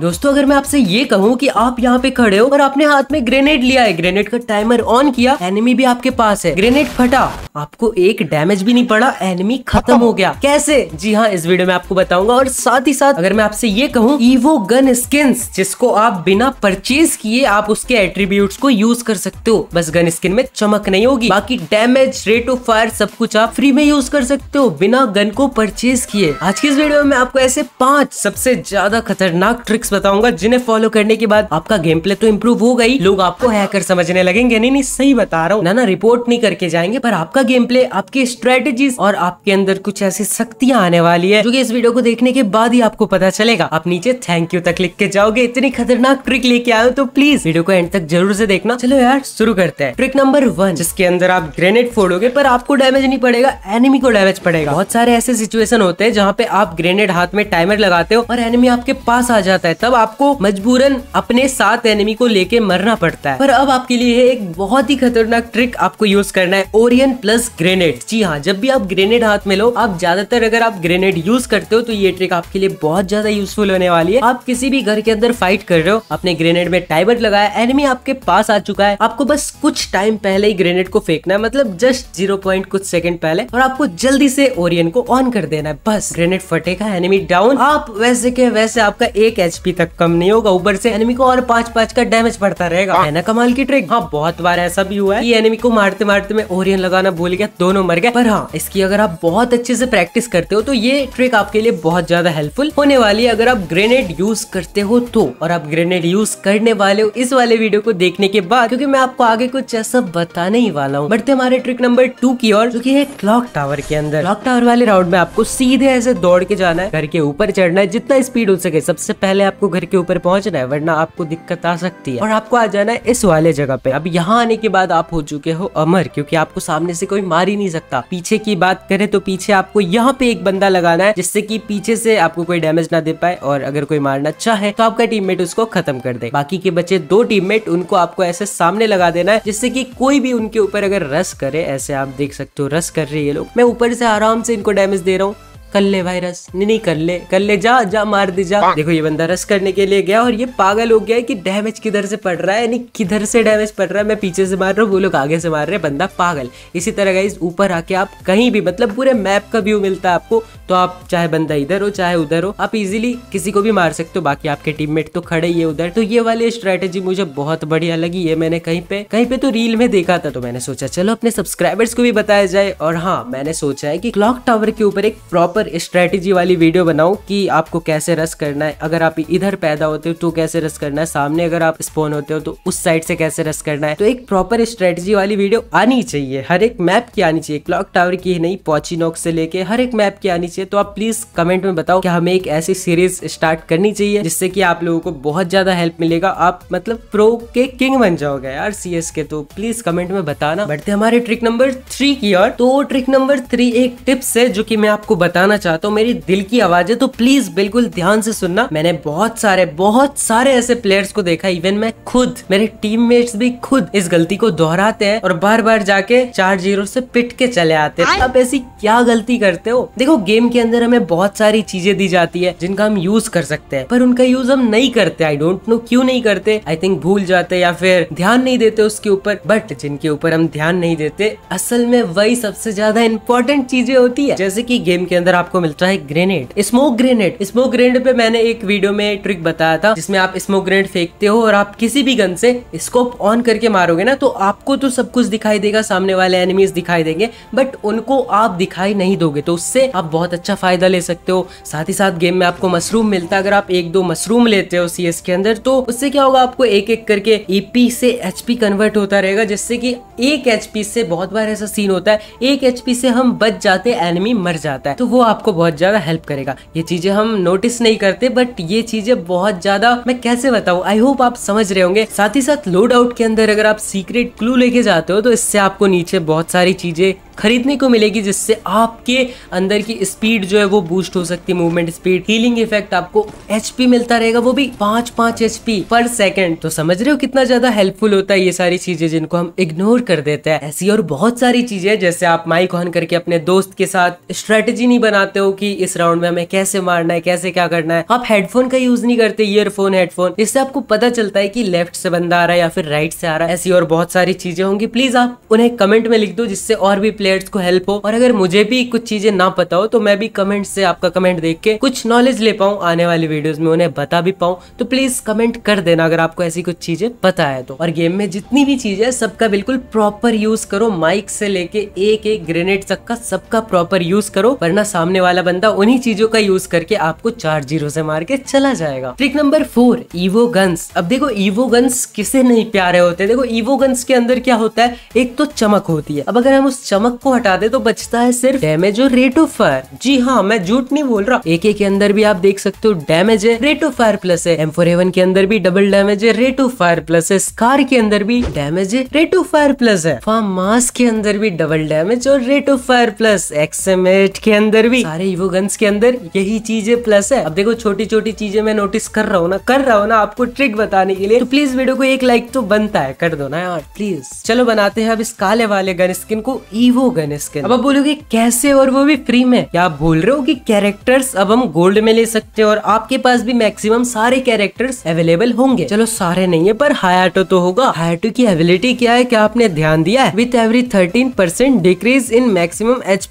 दोस्तों अगर मैं आपसे ये कहूँ कि आप यहाँ पे खड़े हो और आपने हाथ में ग्रेनेड लिया है ग्रेनेड का टाइमर ऑन किया एनिमी भी आपके पास है ग्रेनेड फटा आपको एक डैमेज भी नहीं पड़ा एनिमी खत्म हो गया कैसे जी हाँ इस वीडियो में आपको बताऊंगा और साथ ही साथ अगर मैं आपसे ये कहूँ ईवो गन स्किन जिसको आप बिना परचेज किए आप उसके एट्रीब्यूट को यूज कर सकते हो बस गन स्किन में चमक नहीं होगी बाकी डैमेज रेट ऑफ फायर सब कुछ आप फ्री में यूज कर सकते हो बिना गन को परचेज किए आज की इस वीडियो में आपको ऐसे पांच सबसे ज्यादा खतरनाक ट्रिक्स बताऊंगा जिन्हें फॉलो करने के बाद आपका गेम प्ले तो इम्प्रूव हो गई लोग आपको हैकर समझने लगेंगे नहीं नहीं सही बता रहा हूँ ना ना रिपोर्ट नहीं करके जाएंगे पर आपका गेम प्ले आपके स्ट्रेटेजी और आपके अंदर कुछ ऐसी शक्तियां आने वाली है जो की इस वीडियो को देखने के बाद ही आपको पता चलेगा आप नीचे थैंक यू तक लिख के जाओगे इतनी खतरनाक ट्रिक लेके आयो तो प्लीज वीडियो को एंड तक जरूर ऐसी देखना चलो यार शुरू करते हैं ट्रिक नंबर वन जिसके अंदर आप ग्रेनेड फोड़ोगे पर आपको डैमेज नहीं पड़ेगा एनिमी को डैमेज पड़ेगा बहुत सारे ऐसे सिचुएशन होते हैं जहाँ पे आप ग्रेनेड हाथ में टाइमर लगाते हो और एनिमी आपके पास आ जाता है तब आपको मजबूरन अपने साथ एनिमी को लेके मरना पड़ता है पर अब आपके लिए एक बहुत ही खतरनाक ट्रिक आपको यूज करना है ओरियन प्लस प्लस ग्रेनेड जी हाँ जब भी आप ग्रेनेड हाथ में लो आप ज्यादातर अगर आप ग्रेनेड यूज करते हो तो ये ट्रिक आपके लिए बहुत ज्यादा यूजफुल होने वाली है आप किसी भी घर के अंदर फाइट कर रहे हो अपने ग्रेनेड में टाइमर लगाया एनिमी आपके पास आ चुका है आपको बस कुछ टाइम पहले ही ग्रेनेड को फेंकना है मतलब जस्ट जीरो पॉइंट कुछ सेकंड पहले और आपको जल्दी से ओरियन को ऑन कर देना है बस ग्रेनेड फटेगा एनिमी डाउन आप वैसे के वैसे आपका एक एचपी तक कम नहीं होगा ऊपर से एनिमी को और पांच पांच का डैमेज पड़ता रहेगा है ना कमाल की ट्रिक हाँ बहुत बार ऐसा भी हुआ है कि एनिमी को मारते मारते में ओरियन लगाना भूल गया दोनों मर गए पर हाँ इसकी अगर आप बहुत अच्छे से प्रैक्टिस करते हो तो ये ट्रिक आपके लिए बहुत ज्यादा हेल्पफुल होने वाली है अगर आप ग्रेनेड यूज करते हो तो और आप ग्रेनेड यूज करने वाले हो इस वाले वीडियो को देखने के बाद क्योंकि मैं आपको आगे कुछ ऐसा बताने ही वाला हूँ बढ़ते हमारे ट्रिक नंबर टू की और जो की है क्लॉक टावर के अंदर क्लॉक टावर वाले राउंड में आपको सीधे ऐसे दौड़ के जाना है घर के ऊपर चढ़ना है जितना स्पीड हो सके सबसे पहले आपको घर के ऊपर पहुंचना है वरना आपको दिक्कत आ सकती है और आपको आ जाना है इस वाले जगह पे अब यहाँ आने के बाद आप हो चुके हो अमर क्योंकि आपको सामने से कोई कोई मार ही नहीं सकता पीछे की बात करें तो पीछे आपको यहाँ पे एक बंदा लगाना है जिससे की पीछे से आपको कोई डैमेज ना दे पाए और अगर कोई मारना चाहे तो आपका टीममेट उसको खत्म कर दे बाकी के बचे दो टीममेट उनको आपको ऐसे सामने लगा देना है जिससे कि कोई भी उनके ऊपर अगर रस करे ऐसे आप देख सकते हो रस कर रही है लोग मैं ऊपर से आराम से इनको डैमेज दे रहा हूँ कर ले भाई रस नहीं नहीं कर ले कर ले जा जा मार दे जा देखो ये बंदा रस करने के लिए गया और ये पागल हो गया है कि डैमेज किधर से पड़ रहा है यानी किधर से डैमेज पड़ रहा है मैं पीछे से मार रहा हूँ वो लोग आगे से मार रहे हैं बंदा पागल इसी तरह गाइज ऊपर आके आप कहीं भी मतलब पूरे मैप का व्यू मिलता है आपको तो आप चाहे बंदा इधर हो चाहे उधर हो आप इजिली किसी को भी मार सकते हो बाकी आपके टीम तो खड़े ही है उधर तो ये वाली स्ट्रेटेजी मुझे बहुत बढ़िया लगी ये मैंने कहीं पे कहीं पे तो रील में देखा था तो मैंने सोचा चलो अपने सब्सक्राइबर्स को भी बताया जाए और हाँ मैंने सोचा है की क्लॉक टावर के ऊपर एक प्रॉपर पर स्ट्रैटेजी वाली वीडियो बनाऊं कि आपको कैसे रस करना है अगर आप इधर पैदा होते हो तो कैसे रस करना है सामने अगर आप स्पोन होते हो तो उस साइड से कैसे रस करना है तो एक प्रॉपर स्ट्रैटेजी वाली वीडियो आनी चाहिए हर एक मैप की आनी चाहिए क्लॉक टावर की नहीं पॉचिनॉक से लेके हर एक मैप की आनी चाहिए तो आप प्लीज कमेंट में बताओ कि हमें एक ऐसी सीरीज स्टार्ट करनी चाहिए जिससे कि आप लोगों को बहुत ज्यादा हेल्प मिलेगा आप मतलब प्रो के किंग बन जाओगे यार सी के तो प्लीज कमेंट में बताना बढ़ते हमारे ट्रिक नंबर थ्री की और तो ट्रिक नंबर थ्री एक टिप्स है जो की मैं आपको बताना सुनना चाहते हो मेरी दिल की आवाज है तो प्लीज बिल्कुल ध्यान से सुनना मैंने बहुत सारे बहुत सारे ऐसे प्लेयर्स को देखा इवन मैं खुद मेरे टीममेट्स भी खुद इस गलती को दोहराते हैं और बार बार जाके चार जीरो से पिट के चले आते हैं आप ऐसी क्या गलती करते हो देखो गेम के अंदर हमें बहुत सारी चीजें दी जाती है जिनका हम यूज कर सकते हैं पर उनका यूज हम नहीं करते आई डोंट नो क्यों नहीं करते आई थिंक भूल जाते या फिर ध्यान नहीं देते उसके ऊपर बट जिनके ऊपर हम ध्यान नहीं देते असल में वही सबसे ज्यादा इम्पोर्टेंट चीजें होती है जैसे कि गेम के अंदर आपको मिलता है grenade smoke grenade smoke grenade पे मैंने एक वीडियो में ट्रिक बताया था जिसमें आप स्मोक ग्रेनेड फेंकते हो और आप किसी भी गन से स्कोप ऑन करके मारोगे ना तो आपको तो सब कुछ दिखाई देगा सामने वाले एनिमीज दिखाई देंगे बट उनको आप दिखाई नहीं दोगे तो उससे आप बहुत अच्छा फायदा ले सकते हो साथ ही साथ गेम में आपको मशरूम मिलता है अगर आप एक दो मशरूम लेते हो सीएस के अंदर तो उससे क्या होगा आपको एक एक करके ईपी e से एचपी कन्वर्ट होता रहेगा जिससे कि एक एचपी से बहुत बार ऐसा सीन होता है एक एचपी से हम बच जाते एनिमी मर जाता है तो वो आपको बहुत ज़्यादा हेल्प करेगा ये चीज़ें हम नोटिस नहीं करते बट ये चीज़ें बहुत ज़्यादा मैं कैसे बताऊ आई होप आप समझ रहे होंगे साथ ही साथ लोड आउट के अंदर अगर आप सीक्रेट क्लू लेके जाते हो तो इससे आपको नीचे बहुत सारी चीज़ें खरीदने को मिलेगी जिससे आपके अंदर की स्पीड जो है वो बूस्ट हो सकती है मूवमेंट स्पीड हीलिंग इफेक्ट आपको एच मिलता रहेगा वो भी पांच पांच एच पर सेकेंड तो समझ रहे हो कितना ज्यादा हेल्पफुल होता है ये सारी चीजें जिनको हम इग्नोर कर देते हैं ऐसी और बहुत सारी चीजें जैसे आप माइक ऑन करके अपने दोस्त के साथ स्ट्रेटेजी नहीं बनाते हो कि इस राउंड में हमें कैसे मारना है कैसे क्या करना है आप हेडफोन का यूज नहीं करते ईयरफोन हेडफोन इससे आपको पता चलता है कि लेफ्ट से बंदा आ रहा है या फिर राइट से आ रहा है ऐसी और बहुत सारी चीजें होंगी प्लीज आप उन्हें कमेंट में लिख दो जिससे और भी प्लेयर्स को हेल्प हो और अगर मुझे भी कुछ चीजें ना पता हो तो मैं भी कमेंट से आपका कमेंट देख के कुछ नॉलेज ले पाऊँ आने वाली वीडियोज में उन्हें बता भी पाऊँ तो प्लीज कमेंट कर देना अगर आपको ऐसी कुछ चीजें पता है तो और गेम में जितनी भी चीजें सबका बिल्कुल प्रॉपर यूज करो माइक से लेके एक एक ग्रेनेड तक का सबका प्रॉपर यूज करो वरना सामने वाला बंदा उन्हीं चीजों का यूज करके आपको चार जीरो से मार के चला जाएगा trick number four evo guns अब देखो ईवो गन्स किसे नहीं प्यारे होते देखो ईवो गन्स के अंदर क्या होता है एक तो चमक होती है अब अगर हम उस चमक सबको हटा दे तो बचता है सिर्फ डैमेज और रेट ऑफ फायर जी हाँ मैं झूठ नहीं बोल रहा एक के अंदर भी आप देख सकते हो डैमेज है रेट ऑफ फायर प्लस है एम फोर एवन के अंदर भी डबल डैमेज है रेट ऑफ फायर प्लस है स्कार के अंदर भी डैमेज है रेट ऑफ फायर प्लस है फार्म मास के अंदर भी डबल डैमेज और rate of fire plus XM eight के अंदर भी सारे इवो गन्स के अंदर यही चीजें प्लस है अब देखो छोटी छोटी चीजें मैं नोटिस कर रहा हूँ ना कर रहा हूँ ना आपको ट्रिक बताने के लिए तो प्लीज वीडियो को एक लाइक तो बनता है कर दो ना यार प्लीज चलो बनाते हैं अब इस काले वाले गन स्किन को ईवो गन स्किन अब आप बोलोगे कैसे और वो भी फ्री में क्या आप बोल रहे हो कि कैरेक्टर्स अब हम गोल्ड में ले सकते हैं और आपके पास भी मैक्सिमम सारे कैरेक्टर्स अवेलेबल होंगे चलो सारे नहीं है पर हायाटो तो होगा हायाटो की एबिलिटी क्या है क्या आपने ध्यान दिया है with every thirteen percent decrease in maximum H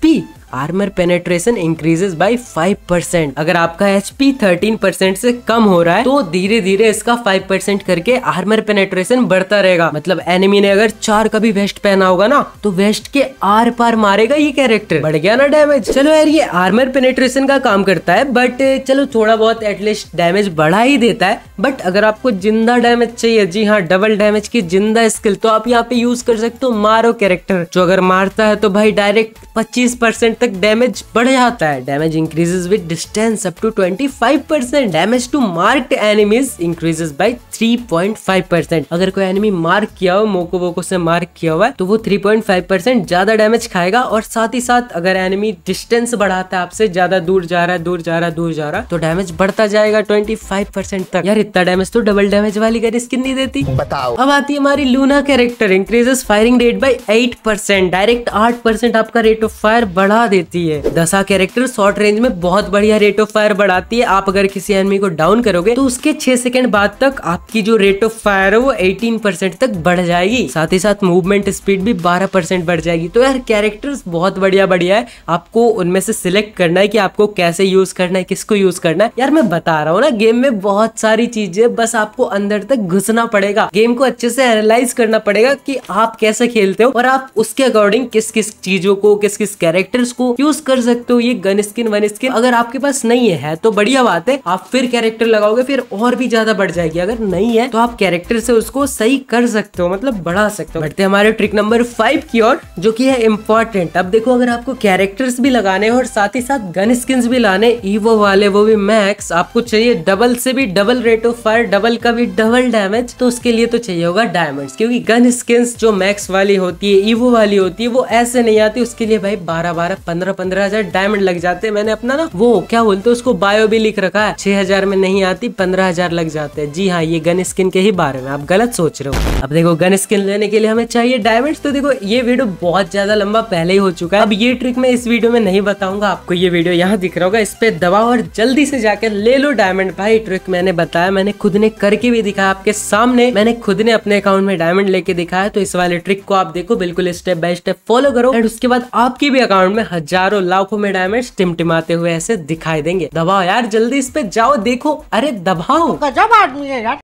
armour penetration increases by five percent अगर आपका एच पी थर्टीन परसेंट से कम हो रहा है तो धीरे धीरे इसका फाइव परसेंट करके आर्मर पेनेट्रेशन बढ़ता रहेगा मतलब एनिमी ने अगर चार कभी वेस्ट पहना होगा ना तो वेस्ट के आर पार मारेगा ये कैरेक्टर बढ़ गया ना डैमेज चलो यार ये आर्मर पेनेट्रेशन का काम करता है बट चलो थोड़ा बहुत एटलीस्ट डैमेज बढ़ा ही देता है बट अगर आपको जिंदा डैमेज चाहिए जी हाँ डबल डैमेज की जिंदा स्किल तो आप यहाँ पे यूज कर सकते हो मारो कैरेक्टर जो अगर मारता है तो भाई डायरेक्ट पच्चीस परसेंट तक डैमेज बढ़ जाता है damage increases with distance up to 25 percent damage to marked enemies increases by 3.5 percent अगर कोई एनिमी मार्क किया हो मोको वोको से मार्क किया हुआ है तो वो 3.5 परसेंट ज्यादा डैमेज खाएगा और साथ ही साथ अगर एनिमी डिस्टेंस बढ़ाता है आपसे ज्यादा दूर जा रहा है दूर जा रहा है दूर जा रहा है तो डैमेज बढ़ता जाएगा ट्वेंटी तक यार इतना डैमेज तो डबल डैमेज वाली गन स्किन नहीं देती बताओ अब आती है हमारी Luna character increases firing rate by eight direct आठ आपका रेट ऑफ फायर बढ़ा देती है दशा कैरेक्टर शॉर्ट रेंज में बहुत बढ़िया रेट ऑफ फायर बढ़ाती है आप अगर किसी एनमी को डाउन करोगे तो उसके छह सेकंड बाद तक आपकी जो रेट ऑफ फायर है वो एटीन तक बढ़ जाएगी साथ ही साथ मूवमेंट स्पीड भी बारह बढ़ जाएगी तो यार कैरेक्टर्स बहुत बढ़िया बढ़िया है आपको उनमें से सिलेक्ट करना है कि आपको कैसे यूज करना है किसको यूज करना है यार मैं बता रहा हूँ ना गेम में बहुत सारी चीजें बस आपको अंदर तक घुसना पड़ेगा गेम को अच्छे से एनालाइज करना पड़ेगा की आप कैसे खेलते हो और आप उसके अकॉर्डिंग किस किस चीजों को किस किस कैरेक्टर्स को इसको यूज कर सकते हो ये गन स्किन वन स्किन अगर आपके पास नहीं है तो बढ़िया बात है आप फिर कैरेक्टर लगाओगे फिर और भी ज्यादा बढ़ जाएगी अगर नहीं है तो आप कैरेक्टर से उसको सही कर सकते हो मतलब बढ़ा सकते हो बढ़ते हमारे ट्रिक नंबर फाइव की ओर जो की है इम्पोर्टेंट अब देखो अगर आपको कैरेक्टर्स भी लगाने और साथ ही साथ गन स्किन भी लाने ईवो वाले वो भी मैक्स आपको चाहिए डबल से भी double rate of fire double का भी डबल डैमेज तो उसके लिए तो चाहिए होगा डायमंड्स क्योंकि गन स्किन जो मैक्स वाली होती है ईवो वाली होती है वो ऐसे नहीं आती उसके लिए भाई बारह बारह पंद्रह पंद्रह हजार डायमंड लग जाते मैंने अपना ना वो क्या बोलते उसको बायो भी लिख रखा है छह हजार में नहीं आती पंद्रह हजार लग जाते हैं जी हाँ ये गन स्किन के ही बारे में आप गलत सोच रहे हो अब देखो गन स्किन लेने के लिए हमें चाहिए डायमंड तो देखो ये वीडियो बहुत ज्यादा लंबा पहले ही हो चुका है अब ये ट्रिक मैं इस वीडियो में नहीं बताऊंगा आपको ये वीडियो यहाँ दिख रहा होगा इस पे दबाओ और जल्दी से जाकर ले लो डायमंड भाई ट्रिक मैंने बताया मैंने खुद ने करके भी दिखाया आपके सामने मैंने खुद ने अपने अकाउंट में डायमंड लेके दिखाया तो इस वाले ट्रिक को आप देखो बिल्कुल स्टेप बाय स्टेप फॉलो करो एंड उसके बाद आपके भी अकाउंट में हजारों लाखों में डायमंड टिमटिमाते हुए ऐसे दिखाई देंगे दबाओ यार जल्दी इस पे जाओ देखो अरे दबाओ जब आदमी है यार